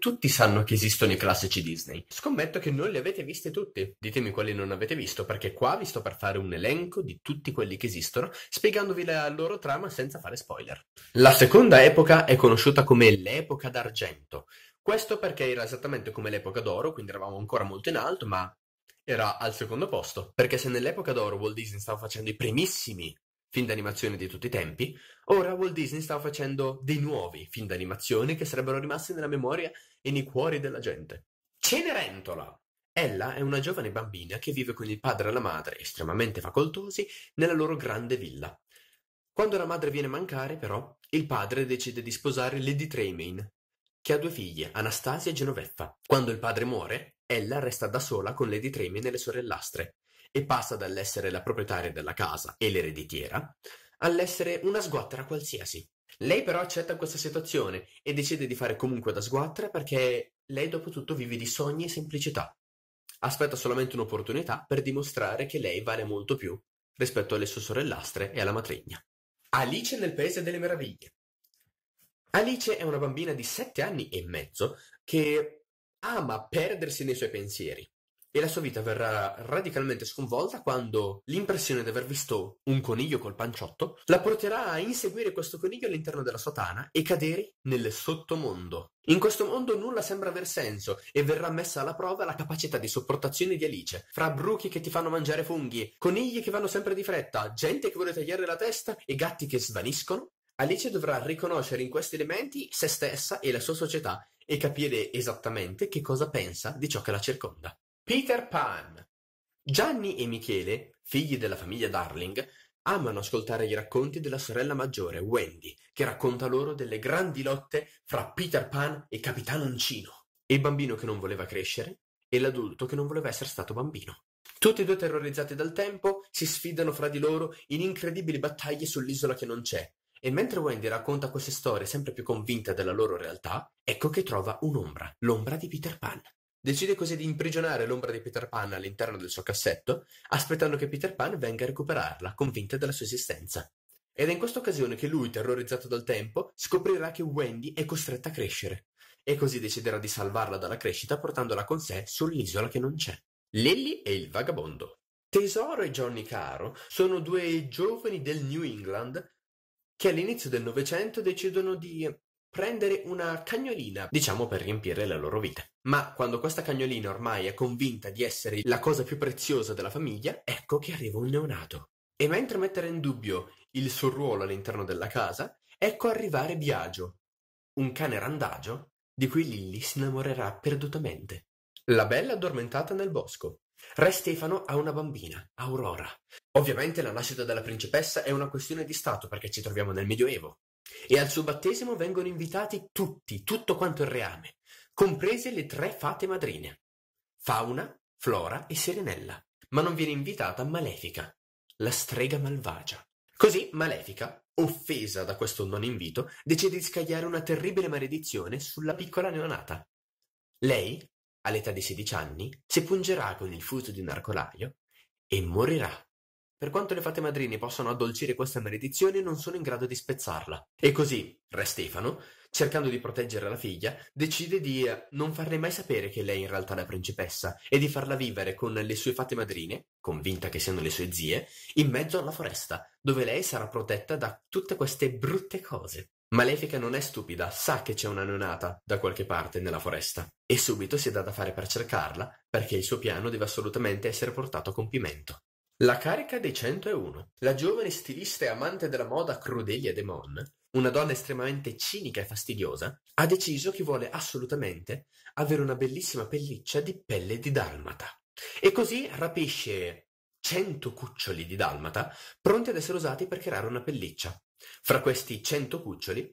tutti sanno che esistono i classici Disney. Scommetto che non li avete visti tutti. Ditemi quali non avete visto, perché qua vi sto per fare un elenco di tutti quelli che esistono, spiegandovi la loro trama senza fare spoiler. La seconda epoca è conosciuta come l'epoca d'argento. Questo perché era esattamente come l'epoca d'oro, quindi eravamo ancora molto in alto, ma era al secondo posto. Perché se nell'epoca d'oro Walt Disney stava facendo i primissimi film d'animazione di tutti i tempi, ora Walt Disney stava facendo dei nuovi film d'animazione che sarebbero rimasti nella memoria e nei cuori della gente. Cenerentola! Ella è una giovane bambina che vive con il padre e la madre, estremamente facoltosi, nella loro grande villa. Quando la madre viene a mancare, però, il padre decide di sposare Lady Tremaine, che ha due figlie, Anastasia e Genoveffa. Quando il padre muore, ella resta da sola con Lady Tremaine e le sorellastre, e passa dall'essere la proprietaria della casa e l'ereditiera all'essere una sguattera qualsiasi. Lei però accetta questa situazione e decide di fare comunque da sguattera perché lei dopo tutto vive di sogni e semplicità. Aspetta solamente un'opportunità per dimostrare che lei vale molto più rispetto alle sue sorellastre e alla matrigna. Alice nel Paese delle Meraviglie. Alice è una bambina di sette anni e mezzo che ama perdersi nei suoi pensieri e la sua vita verrà radicalmente sconvolta quando l'impressione di aver visto un coniglio col panciotto la porterà a inseguire questo coniglio all'interno della sua tana e cadere nel sottomondo. In questo mondo nulla sembra aver senso e verrà messa alla prova la capacità di sopportazione di Alice, fra bruchi che ti fanno mangiare funghi, conigli che vanno sempre di fretta, gente che vuole tagliare la testa e gatti che svaniscono. Alice dovrà riconoscere in questi elementi se stessa e la sua società e capire esattamente che cosa pensa di ciò che la circonda. Peter Pan. Gianni e Michele, figli della famiglia Darling, amano ascoltare i racconti della sorella maggiore, Wendy, che racconta loro delle grandi lotte fra Peter Pan e Capitano Uncino, il bambino che non voleva crescere e l'adulto che non voleva essere stato bambino. Tutti e due terrorizzati dal tempo si sfidano fra di loro in incredibili battaglie sull'isola che non c'è. E mentre Wendy racconta queste storie sempre più convinta della loro realtà, ecco che trova un'ombra, l'ombra di Peter Pan. Decide così di imprigionare l'ombra di Peter Pan all'interno del suo cassetto, aspettando che Peter Pan venga a recuperarla, convinta della sua esistenza. Ed è in questa occasione che lui, terrorizzato dal tempo, scoprirà che Wendy è costretta a crescere, e così deciderà di salvarla dalla crescita portandola con sé sull'isola che non c'è. Lily e il vagabondo. Tesoro e Johnny Caro sono due giovani del New England che all'inizio del Novecento decidono di prendere una cagnolina, diciamo per riempire le loro vite. Ma quando questa cagnolina ormai è convinta di essere la cosa più preziosa della famiglia, ecco che arriva un neonato. E mentre mettere in dubbio il suo ruolo all'interno della casa, ecco arrivare Biagio, un cane randagio di cui Lilli si innamorerà perdutamente. La bella addormentata nel bosco. Re Stefano ha una bambina, Aurora. Ovviamente la nascita della principessa è una questione di stato perché ci troviamo nel Medioevo. E al suo battesimo vengono invitati tutti, tutto quanto il reame, comprese le tre fate madrine, Fauna, Flora e Serenella, ma non viene invitata Malefica, la strega malvagia. Così Malefica, offesa da questo non invito, decide di scagliare una terribile maledizione sulla piccola neonata. Lei, all'età di 16 anni, si pungerà con il fuso di un arcolaio e morirà. Per quanto le fate madrini possano addolcire questa maledizione, non sono in grado di spezzarla. E così, Re Stefano, cercando di proteggere la figlia, decide di eh, non farle mai sapere che lei è in realtà la principessa e di farla vivere con le sue fate madrine, convinta che siano le sue zie, in mezzo alla foresta, dove lei sarà protetta da tutte queste brutte cose. Malefica non è stupida, sa che c'è una neonata da qualche parte nella foresta e subito si dà da fare per cercarla, perché il suo piano deve assolutamente essere portato a compimento. La carica dei 101. la giovane stilista e amante della moda Crudelia De Mon, una donna estremamente cinica e fastidiosa, ha deciso che vuole assolutamente avere una bellissima pelliccia di pelle di dalmata. E così rapisce 100 cuccioli di dalmata pronti ad essere usati per creare una pelliccia. Fra questi 100 cuccioli,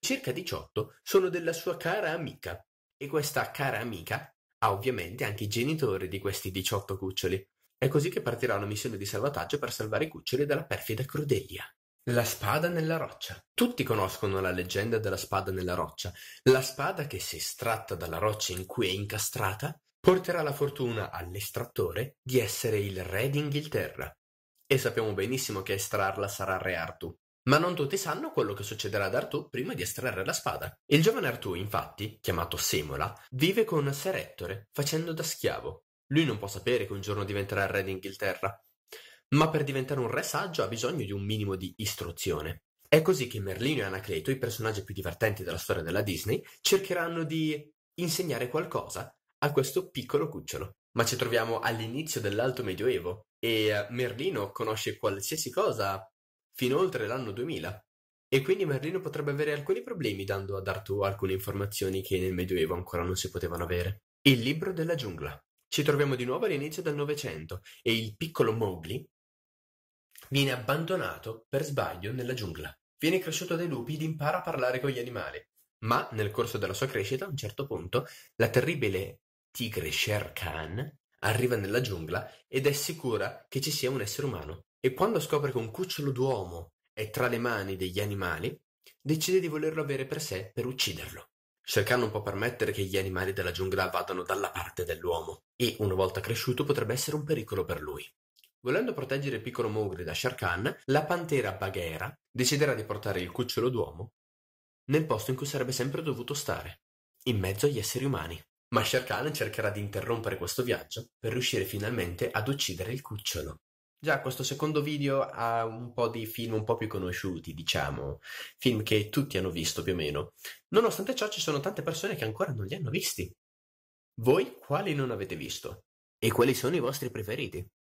circa 18 sono della sua cara amica. E questa cara amica ha ovviamente anche i genitori di questi 18 cuccioli. È così che partirà una missione di salvataggio per salvare i cuccioli dalla perfida Crudelia. La spada nella roccia. Tutti conoscono la leggenda della spada nella roccia. La spada che, se estratta dalla roccia in cui è incastrata, porterà la fortuna all'estrattore di essere il re d'Inghilterra. E sappiamo benissimo che a estrarla sarà re Artù. Ma non tutti sanno quello che succederà ad Artù prima di estrarre la spada. Il giovane Artù, infatti, chiamato Semola, vive con Ser Ettore, facendo da schiavo. Lui non può sapere che un giorno diventerà il re d'Inghilterra, ma per diventare un re saggio ha bisogno di un minimo di istruzione. È così che Merlino e Anacleto, i personaggi più divertenti della storia della Disney, cercheranno di insegnare qualcosa a questo piccolo cucciolo. Ma ci troviamo all'inizio dell'Alto Medioevo e eh, Merlino conosce qualsiasi cosa fino oltre l'anno 2000. E quindi Merlino potrebbe avere alcuni problemi dando ad Artù alcune informazioni che nel Medioevo ancora non si potevano avere. Il libro della giungla. Ci troviamo di nuovo all'inizio del Novecento e il piccolo Mowgli viene abbandonato per sbaglio nella giungla. Viene cresciuto dai lupi ed impara a parlare con gli animali. Ma nel corso della sua crescita, a un certo punto, la terribile tigre Sher Khan arriva nella giungla ed è sicura che ci sia un essere umano. E quando scopre che un cucciolo d'uomo è tra le mani degli animali, decide di volerlo avere per sé per ucciderlo cercando un po' permettere che gli animali della giungla vadano dalla parte dell'uomo, e una volta cresciuto potrebbe essere un pericolo per lui. Volendo proteggere il piccolo Mowgli da Sharkan, la pantera Baghera deciderà di portare il cucciolo d'uomo nel posto in cui sarebbe sempre dovuto stare, in mezzo agli esseri umani. Ma Sharkan cercherà di interrompere questo viaggio per riuscire finalmente ad uccidere il cucciolo. Già, questo secondo video ha un po' di film un po' più conosciuti, diciamo, film che tutti hanno visto più o meno. Nonostante ciò, ci sono tante persone che ancora non li hanno visti. Voi quali non avete visto? E quali sono i vostri preferiti?